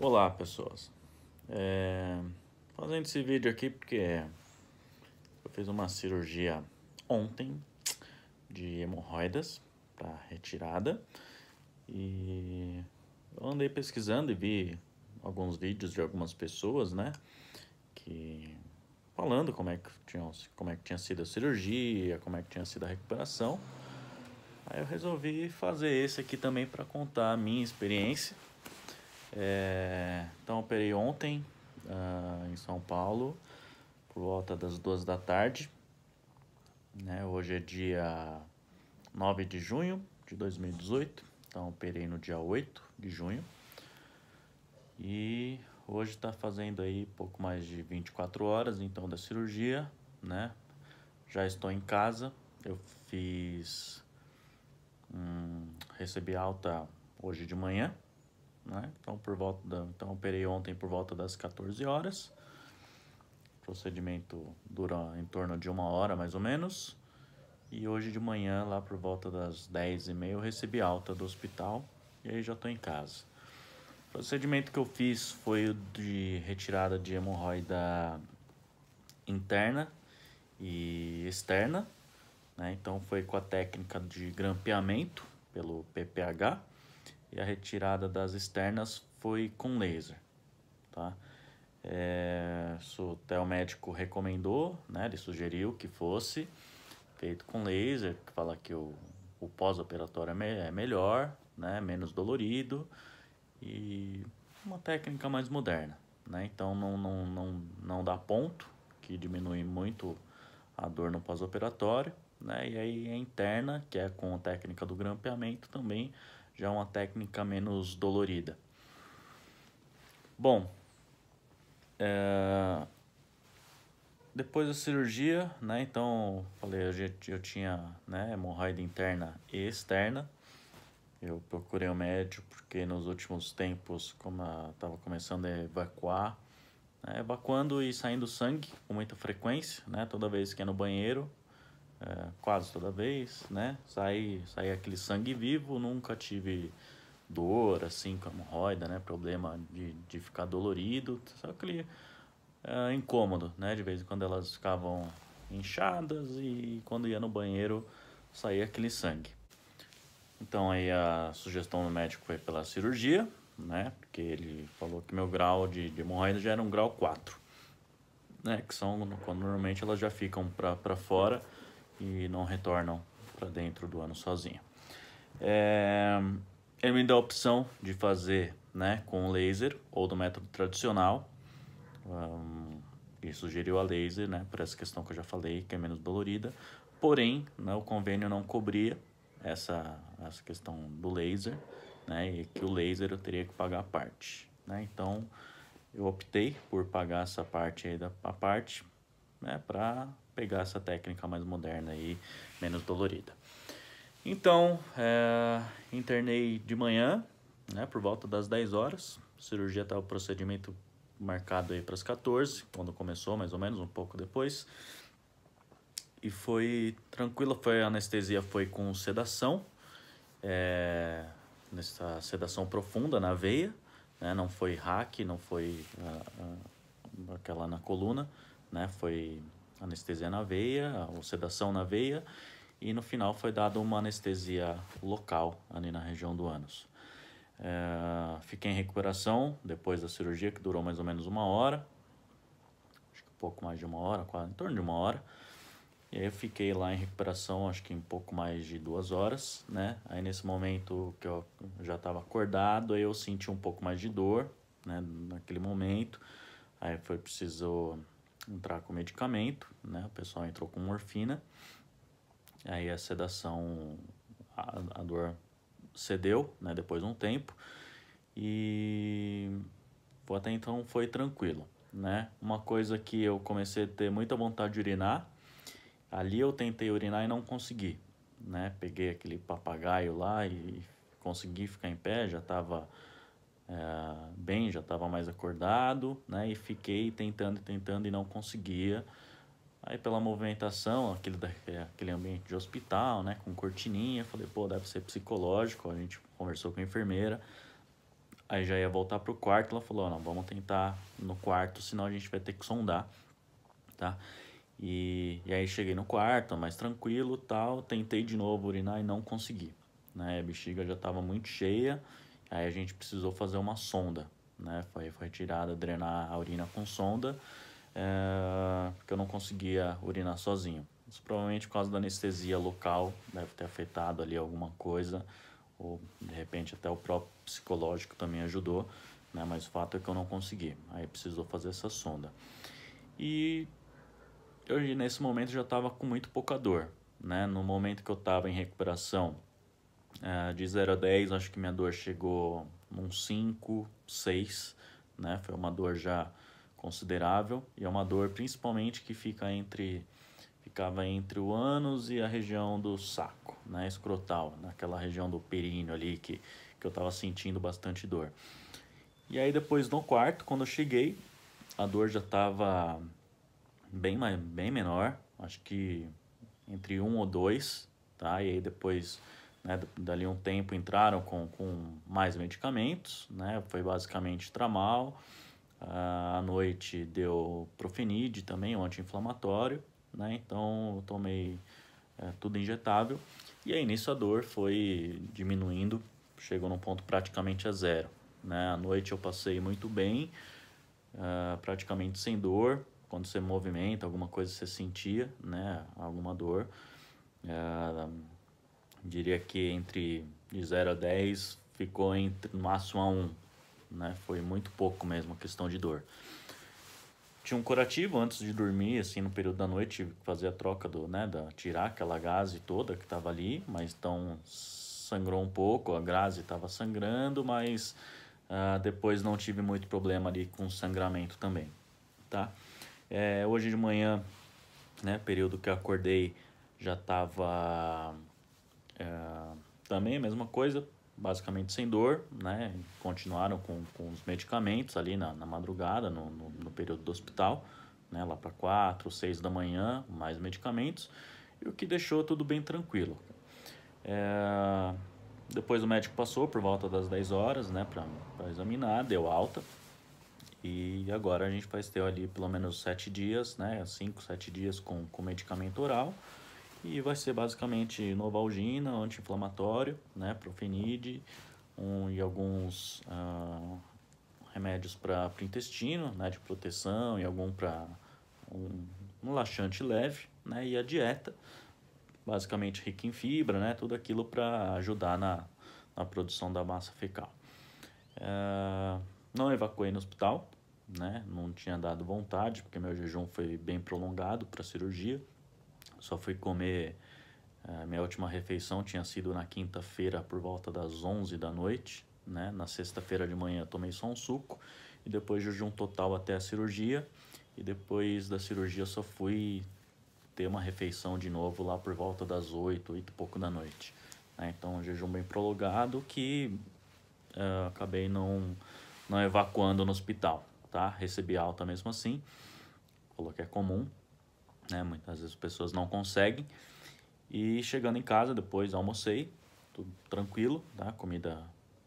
Olá pessoas, é, fazendo esse vídeo aqui porque eu fiz uma cirurgia ontem de hemorroidas para retirada e eu andei pesquisando e vi alguns vídeos de algumas pessoas, né, que falando como é que tinha, como é que tinha sido a cirurgia, como é que tinha sido a recuperação. Aí eu resolvi fazer esse aqui também para contar a minha experiência é, então, operei ontem uh, em São Paulo, por volta das duas da tarde. Né? Hoje é dia 9 de junho de 2018, então operei no dia 8 de junho. E hoje está fazendo aí pouco mais de 24 horas, então, da cirurgia, né? Já estou em casa, eu fiz... Hum, recebi alta hoje de manhã, né? Então, por volta da, então, operei ontem por volta das 14 horas. O procedimento dura em torno de uma hora, mais ou menos. E hoje de manhã, lá por volta das 10 e meia, eu recebi alta do hospital e aí já estou em casa. O procedimento que eu fiz foi o de retirada de hemorroida interna e externa. Né? Então, foi com a técnica de grampeamento pelo PPH e a retirada das externas foi com laser, tá? É, isso até o médico recomendou, né? Ele sugeriu que fosse feito com laser, que fala que o, o pós-operatório é, me, é melhor, né? Menos dolorido e uma técnica mais moderna, né? Então não, não, não, não dá ponto, que diminui muito a dor no pós-operatório, né? E aí a interna, que é com a técnica do grampeamento também, já é uma técnica menos dolorida. Bom, é... depois da cirurgia, né? Então, falei, eu, tinha né, hemorroida interna e externa. Eu procurei o um médico porque nos últimos tempos, como eu estava começando a evacuar, né, evacuando e saindo sangue com muita frequência, né? Toda vez que é no banheiro, é, quase toda vez, né? Sai, sai aquele sangue vivo, nunca tive dor, assim, com hemorroida, né? Problema de, de ficar dolorido, só aquele é, incômodo, né? De vez em quando elas ficavam inchadas e quando ia no banheiro saía aquele sangue. Então aí a sugestão do médico foi pela cirurgia, né? Porque ele falou que meu grau de, de hemorroida já era um grau 4, né? Que são quando normalmente elas já ficam para fora e não retornam para dentro do ano sozinho. É, ele me dá a opção de fazer né, com laser ou do método tradicional. Um, ele sugeriu a laser, né, por essa questão que eu já falei, que é menos dolorida. Porém, né, o convênio não cobria essa, essa questão do laser, né, e que o laser eu teria que pagar a parte. Né? Então, eu optei por pagar essa parte aí da a parte, né, para pegar essa técnica mais moderna e menos dolorida. Então, é, internei de manhã, né, por volta das 10 horas. A cirurgia estava tá, o procedimento marcado aí para as 14, quando começou, mais ou menos, um pouco depois. E foi tranquila, foi, a anestesia foi com sedação, é, nessa sedação profunda na veia, né, não foi hack, não foi a, ah, a, ah, aquela na coluna, né, foi anestesia na veia, ou sedação na veia, e no final foi dada uma anestesia local ali na região do ânus. É, fiquei em recuperação depois da cirurgia, que durou mais ou menos uma hora, acho que um pouco mais de uma hora, quase, em torno de uma hora. E aí eu fiquei lá em recuperação, acho que um pouco mais de duas horas, né? Aí nesse momento que eu já estava acordado, aí eu senti um pouco mais de dor, né? Naquele momento, aí foi preciso entrar com medicamento, né? O pessoal entrou com morfina. Aí a sedação, a, a dor cedeu, né? Depois de um tempo. E até então foi tranquilo, né? Uma coisa que eu comecei a ter muita vontade de urinar. Ali eu tentei urinar e não consegui, né? Peguei aquele papagaio lá e consegui ficar em pé, já estava é, bem, já estava mais acordado, né? E fiquei tentando, tentando e não conseguia. Aí pela movimentação, aquele, é, aquele ambiente de hospital, né? Com cortininha, falei, pô, deve ser psicológico. A gente conversou com a enfermeira. Aí já ia voltar pro quarto, ela falou, não, vamos tentar no quarto, senão a gente vai ter que sondar, tá? E, e aí cheguei no quarto, mais tranquilo tal, tentei de novo urinar e não consegui, né? A bexiga já estava muito cheia Aí a gente precisou fazer uma sonda, né? Foi, retirada, drenar a urina com sonda, é, porque eu não conseguia urinar sozinho. Isso provavelmente por causa da anestesia local, deve ter afetado ali alguma coisa, ou de repente até o próprio psicológico também ajudou, né? Mas o fato é que eu não consegui. Aí precisou fazer essa sonda. E eu nesse momento já estava com muito pouca dor, né? No momento que eu estava em recuperação, é, de 0 a 10, acho que minha dor chegou num 5, 6, né? Foi uma dor já considerável e é uma dor principalmente que fica entre ficava entre o ânus e a região do saco, né, escrotal, naquela né? região do períneo ali que que eu tava sentindo bastante dor. E aí depois no quarto, quando eu cheguei, a dor já tava bem mais bem menor, acho que entre um ou dois, tá? E aí depois né? Dali um tempo entraram com, com mais medicamentos, né? foi basicamente tramal. Ah, à noite deu profenide também, um anti-inflamatório. Né? Então eu tomei é, tudo injetável. E aí nisso a dor foi diminuindo, chegou num ponto praticamente a zero. Né? À noite eu passei muito bem, uh, praticamente sem dor. Quando você movimenta, alguma coisa você sentia, né? Alguma dor. Uh, diria que entre de 0 a 10 ficou entre no máximo a 1, né? Foi muito pouco mesmo a questão de dor. Tinha um curativo antes de dormir, assim, no período da noite, tive que fazer a troca do, né, da tirar aquela gase toda que estava ali, mas então sangrou um pouco, a gase estava sangrando, mas uh, depois não tive muito problema ali com sangramento também, tá? É, hoje de manhã, né, período que eu acordei, já estava é, também a mesma coisa, basicamente sem dor, né? Continuaram com, com os medicamentos ali na, na madrugada, no, no, no, período do hospital, né? Lá para quatro seis da manhã, mais medicamentos, e o que deixou tudo bem tranquilo. É, depois o médico passou por volta das 10 horas, né, para examinar, deu alta. E agora a gente vai ter ali pelo menos 7 dias, né, 5, 7 dias com, com medicamento oral. E vai ser basicamente novalgina, anti-inflamatório, né, profenide um, e alguns ah, remédios para o intestino, né, de proteção e algum para um, um, laxante leve, né, e a dieta, basicamente rica em fibra, né, tudo aquilo para ajudar na, na produção da massa fecal. Ah, não evacuei no hospital, né, não tinha dado vontade, porque meu jejum foi bem prolongado para a cirurgia, só fui comer. A eh, minha última refeição tinha sido na quinta-feira por volta das 11 da noite, né? Na sexta-feira de manhã tomei só um suco e depois jejum total até a cirurgia. E depois da cirurgia só fui ter uma refeição de novo lá por volta das 8, 8 e pouco da noite. Né? Então, um jejum bem prolongado que uh, acabei não, não evacuando no hospital, tá? Recebi alta mesmo assim, falou que é comum né? Muitas vezes as pessoas não conseguem. E chegando em casa depois almocei, tudo tranquilo, tá? Comida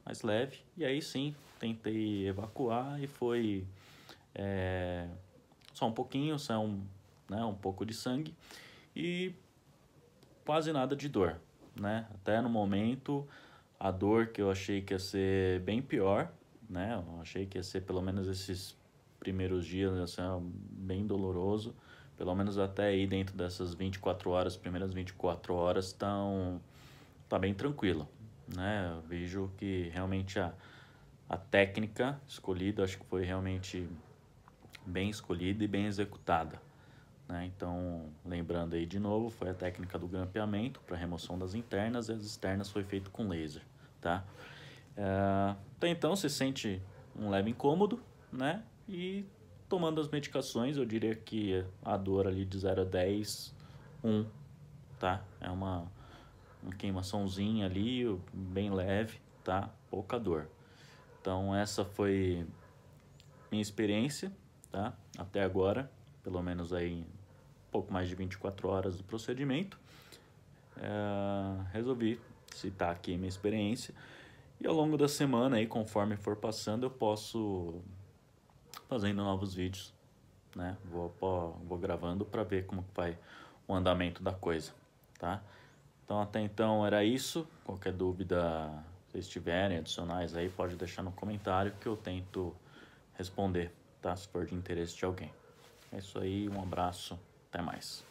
mais leve. E aí sim, tentei evacuar e foi é, só um pouquinho, só um, né, um pouco de sangue e quase nada de dor, né? Até no momento a dor que eu achei que ia ser bem pior, né? Eu achei que ia ser pelo menos esses primeiros dias, assim, é bem doloroso. Pelo menos até aí, dentro dessas 24 horas, primeiras 24 horas, estão tá bem tranquilo, né? Eu vejo que realmente a, a técnica escolhida, acho que foi realmente bem escolhida e bem executada. Né? Então, lembrando aí de novo, foi a técnica do grampeamento para remoção das internas e as externas foi feito com laser. Tá? É, então se sente um leve incômodo, né? E tomando as medicações, eu diria que a dor ali de 0 a 10, 1, tá? É uma, uma queimaçãozinha ali, bem leve, tá? Pouca dor. Então essa foi minha experiência, tá? Até agora, pelo menos aí pouco mais de 24 horas do procedimento. É, resolvi citar aqui minha experiência. E ao longo da semana, aí, conforme for passando, eu posso fazendo novos vídeos, né? Vou, vou gravando para ver como vai o andamento da coisa, tá? Então até então era isso. Qualquer dúvida vocês tiverem adicionais aí, pode deixar no comentário que eu tento responder, tá? Se for de interesse de alguém. É isso aí, um abraço, até mais.